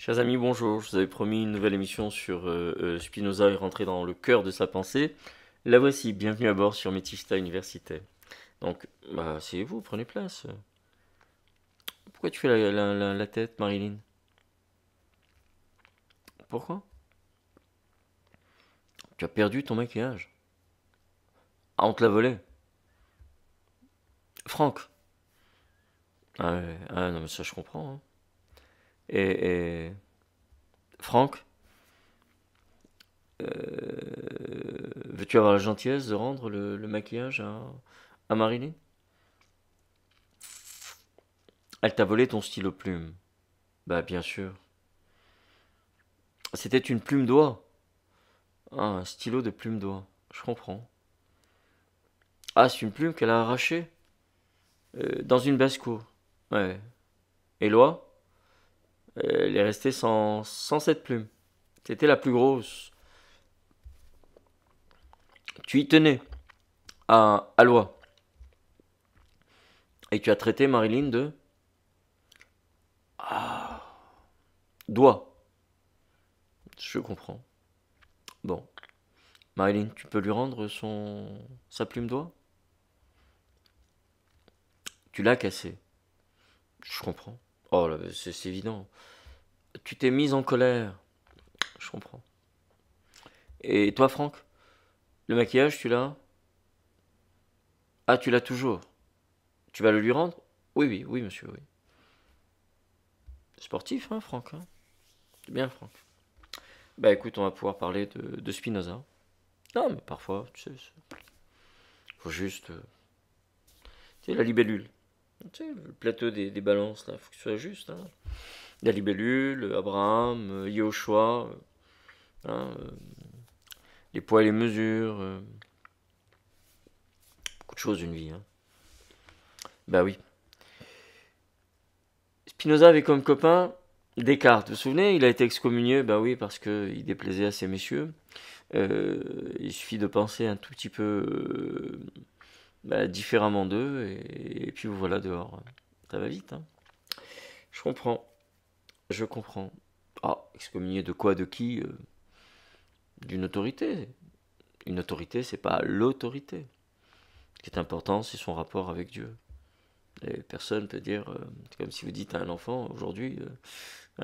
Chers amis, bonjour. Je vous avais promis une nouvelle émission sur euh, euh, Spinoza et rentrer dans le cœur de sa pensée. La voici, bienvenue à bord sur Métista Université. Donc, bah, c'est vous, prenez place. Pourquoi tu fais la, tête, Marilyn Pourquoi Tu as perdu ton maquillage. Ah, on te l'a volé. Franck. Ah, ah non, mais ça, je comprends. Hein et, Franck, euh, veux-tu avoir la gentillesse de rendre le, maquillage à, Marilyn Elle t'a volé ton stylo plume. Bah bien sûr. C'était une plume d'oie. Ah, un stylo de plume d'oie. Je comprends. Ah, c'est une plume qu'elle a arrachée. Euh, dans une basse-cour. Ouais. Et l'oie elle euh, est restée sans, sans cette plume. C'était la plus grosse. Tu y tenais à, à Et tu as traité Marilyn de. Ah. Doigt. Je comprends. Bon. Marilyn, tu peux lui rendre son. sa plume doigt Tu l'as cassée. Je comprends. Oh, c'est évident. Tu t'es mise en colère. Je comprends. Et toi, Franck Le maquillage, tu l'as Ah, tu l'as toujours. Tu vas le lui rendre Oui, oui, oui, monsieur, oui. Sportif, hein, Franck hein C'est bien, Franck. Bah écoute, on va pouvoir parler de, Spinoza. Non, mais parfois, tu sais, faut juste. Euh, tu sais, la libellule le plateau des, balances, là, faut que ce soit juste. La hein. libellule, Abraham, euh, Yoshua, euh, hein, euh, les poids et les mesures. beaucoup de choses, une vie. Hein. Bah oui. Spinoza avait comme copain Descartes. Vous vous souvenez, il a été excommunié, bah oui, parce qu'il déplaisait à ces messieurs. il suffit de penser un tout petit peu bah, différemment d'eux, et, puis vous voilà dehors. Ça va vite, hein Je comprends. Je comprends. Ah, excommunier de quoi, de qui euh D'une autorité. Une autorité, c'est pas l'autorité. Ce qui est important, c'est son rapport avec Dieu. Et personne peut dire, euh, comme si vous dites à un enfant, aujourd'hui, euh,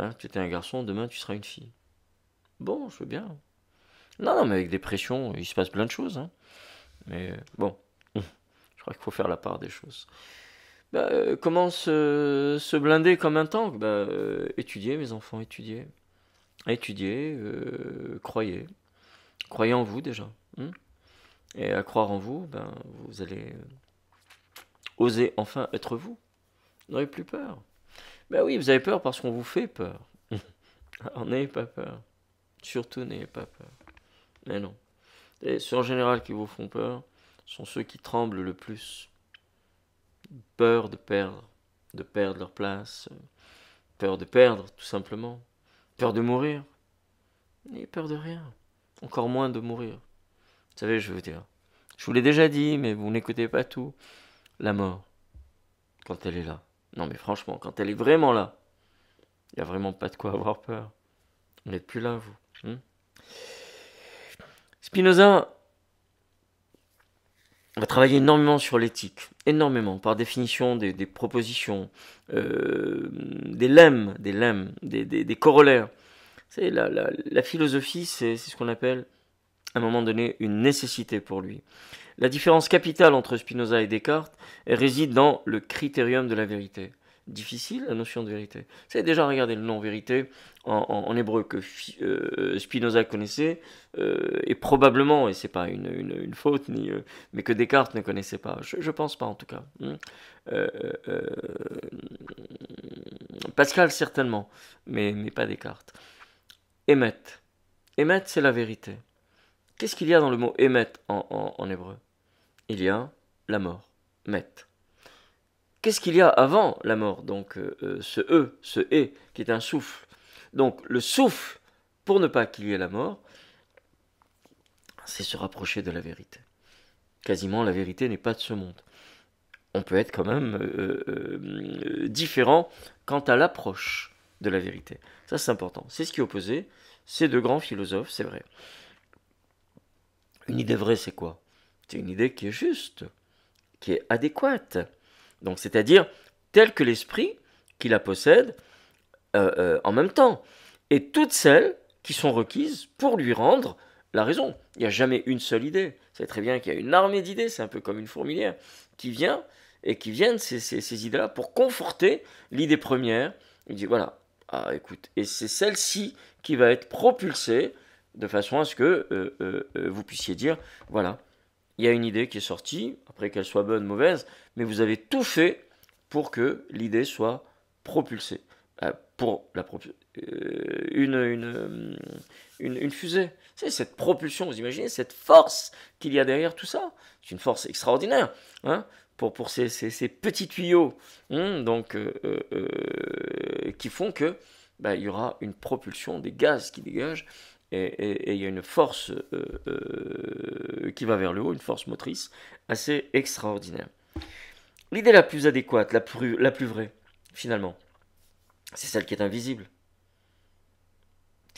hein, tu étais un garçon, demain tu seras une fille. Bon, je veux bien. Non, non, mais avec des pressions, il se passe plein de choses. Hein. Mais bon, il faut faire la part des choses. Bah, euh, comment se, blinder comme un tank bah, euh, Étudiez, mes enfants, étudiez. Étudiez, euh, croyez. Croyez en vous déjà. Hein. Et à croire en vous, ben, vous allez oser enfin être vous. Vous n'aurez plus peur. Ben oui, vous avez peur parce qu'on vous fait peur. n'ayez pas peur. Surtout n'ayez pas peur. Mais non. C'est en général qui vous font peur sont ceux qui tremblent le plus. Peur de perdre, de perdre leur place, peur de perdre tout simplement, peur de mourir, et peur de rien, encore moins de mourir. Vous savez, je veux dire, je vous l'ai déjà dit, mais vous n'écoutez pas tout. La mort, quand elle est là. Non mais franchement, quand elle est vraiment là, il n'y a vraiment pas de quoi avoir peur. Vous n'êtes plus là, vous. Hein. Spinoza on va travailler énormément sur l'éthique, énormément, par définition des, propositions, euh, des lemmes, des lemmes, des, des, corollaires. C'est la, la, la, philosophie, c'est ce qu'on appelle, à un moment donné, une nécessité pour lui. La différence capitale entre Spinoza et Descartes réside dans le critérium de la vérité difficile, la notion de vérité. C'est déjà regarder le nom vérité en, hébreu que euh, Spinoza connaissait, euh, et probablement, et c'est pas une, faute, ni, euh, mais que Descartes ne connaissait pas. Je, je pense pas en tout cas. Hmm. Pascal certainement, mais, mais pas Descartes. Émettre. Émettre, c'est la vérité. Qu'est-ce qu'il y a dans le mot émettre en, hébreu Il y a la mort, Met qu'est-ce qu'il y a avant la mort Donc euh, euh, ce E, ce E, qui est un souffle. Donc le souffle, pour ne pas qu'il y ait la mort, c'est se rapprocher de la vérité. Quasiment la vérité n'est pas de ce monde. On peut être quand même euh, différent quant à l'approche de la vérité. Ça c'est important. C'est ce qui opposait ces deux grands philosophes, c'est vrai. Une idée vraie, c'est quoi C'est une idée qui est juste, qui est adéquate, donc, c'est-à-dire telle que l'esprit qui la possède euh, euh, en même temps, et toutes celles qui sont requises pour lui rendre la raison. Il n'y a jamais une seule idée. C'est très bien qu'il y a une armée d'idées, c'est un peu comme une fourmilière, qui vient et qui viennent ces, idées-là pour conforter l'idée première. Il dit voilà, ah, écoute, et c'est celle-ci qui va être propulsée de façon à ce que euh, vous puissiez dire voilà, il y a une idée qui est sortie, après qu'elle soit bonne, ou mauvaise, mais vous avez tout fait pour que l'idée soit propulsée. Euh, pour la euh, euh, une, fusée. C'est cette propulsion, vous imaginez, cette force qu'il y a derrière tout ça. C'est une force extraordinaire hein, pour, pour ces, petits tuyaux hein, donc, qui font que bah, il y aura une propulsion des gaz qui dégagent et il y a une force euh, euh, qui va vers le haut, une force motrice assez extraordinaire. L'idée la plus adéquate, la plus, vraie, finalement, c'est celle qui est invisible.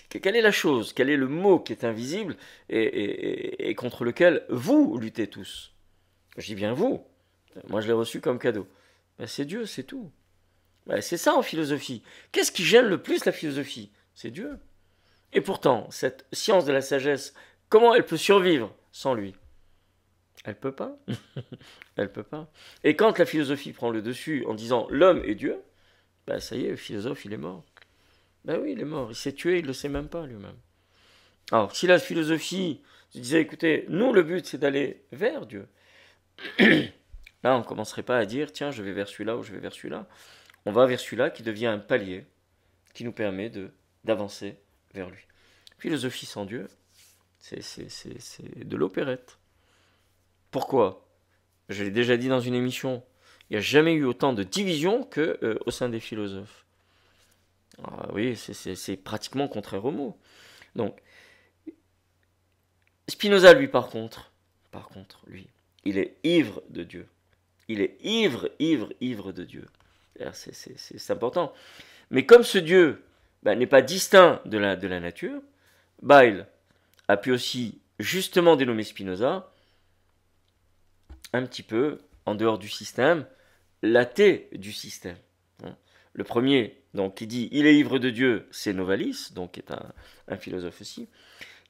Quelle est la chose, quel est le mot qui est invisible et, contre lequel vous luttez tous J'y viens vous. Moi, je l'ai reçu comme cadeau. Ben, c'est Dieu, c'est tout. Ben, c'est ça en philosophie. Qu'est-ce qui gêne le plus la philosophie C'est Dieu. Et pourtant, cette science de la sagesse, comment elle peut survivre sans lui Elle peut pas. elle peut pas. Et quand la philosophie prend le dessus en disant l'homme est Dieu, ben ça y est, le philosophe, il est mort. Ben oui, il est mort. Il s'est tué, il ne le sait même pas lui-même. Alors, si la philosophie disait, écoutez, nous, le but, c'est d'aller vers Dieu, là, on ne commencerait pas à dire, tiens, je vais vers celui-là ou je vais vers celui-là. On va vers celui-là qui devient un palier qui nous permet de d'avancer vers lui. Philosophie sans Dieu, c'est de l'opérette. Pourquoi Je l'ai déjà dit dans une émission, il n'y a jamais eu autant de division que euh, au sein des philosophes. Ah oui, c'est pratiquement contraire au mot. Donc, Spinoza, lui, par contre, par contre, lui, il est ivre de Dieu. Il est ivre, ivre, ivre de Dieu. C'est important. Mais comme ce Dieu bah, n'est pas distinct de la, de la nature, Bile a pu aussi justement dénommer Spinoza un petit peu en dehors du système, l'athée du système. Hein. Le premier, donc, qui dit il est ivre de Dieu, c'est Novalis, donc est un, philosophe aussi.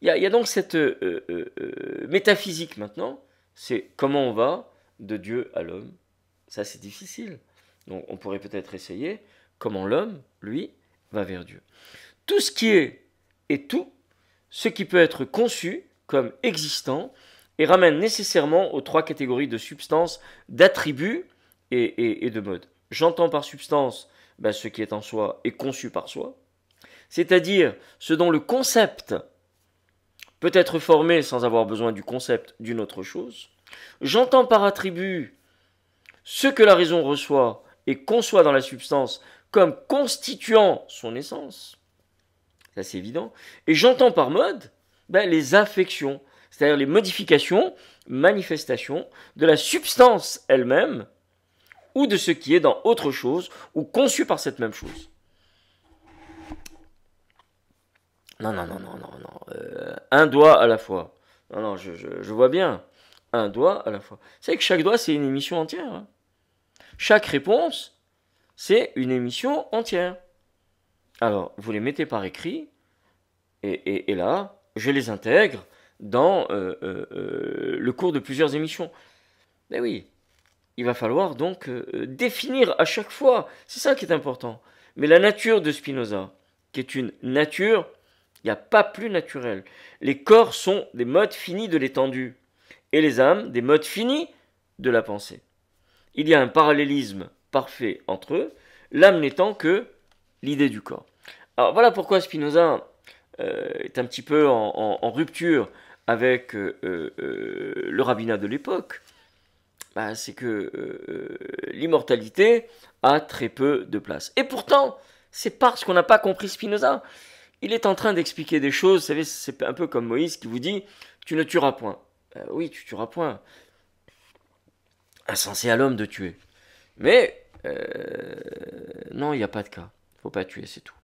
Il y a, donc cette euh, euh, euh, métaphysique maintenant, c'est comment on va de Dieu à l'homme. Ça, c'est difficile. Donc, on pourrait peut-être essayer comment l'homme, lui, va vers Dieu. Tout ce qui est et tout ce qui peut être conçu comme existant et ramène nécessairement aux trois catégories de substances, d'attributs et, de modes. J'entends par substance bah, ce qui est en soi et conçu par soi, c'est-à-dire ce dont le concept peut être formé sans avoir besoin du concept d'une autre chose. J'entends par attribut ce que la raison reçoit et conçoit dans la substance comme constituant son essence. Ça, c'est évident. Et j'entends par mode ben, les affections, c'est-à-dire les modifications, manifestations de la substance elle-même ou de ce qui est dans autre chose ou conçu par cette même chose. Non, non, non, non, non, non. Euh, un doigt à la fois. Non, non, je, vois bien. Un doigt à la fois. C'est que chaque doigt, c'est une émission entière. Hein. Chaque réponse, c'est une émission entière. Alors, vous les mettez par écrit, et, là, je les intègre dans euh, euh, euh, le cours de plusieurs émissions. Mais oui, il va falloir donc définir à chaque fois, c'est ça qui est important. Mais la nature de Spinoza, qui est une nature, il n'y a pas plus naturelle. Les corps sont des modes finis de l'étendue, et les âmes des modes finis de la pensée. Il y a un parallélisme parfait entre eux, l'âme n'étant que l'idée du corps. Alors voilà pourquoi Spinoza euh, est un petit peu en, rupture avec euh, euh, le rabbinat de l'époque. Bah, c'est que l'immortalité a très peu de place. Et pourtant, c'est parce qu'on n'a pas compris Spinoza. Il est en train d'expliquer des choses, vous savez, c'est un peu comme Moïse qui vous dit Tu ne tueras point. oui, tu tueras point. Insensé à l'homme de tuer. Mais euh, non, il n'y a pas de cas. Faut pas tuer, c'est tout.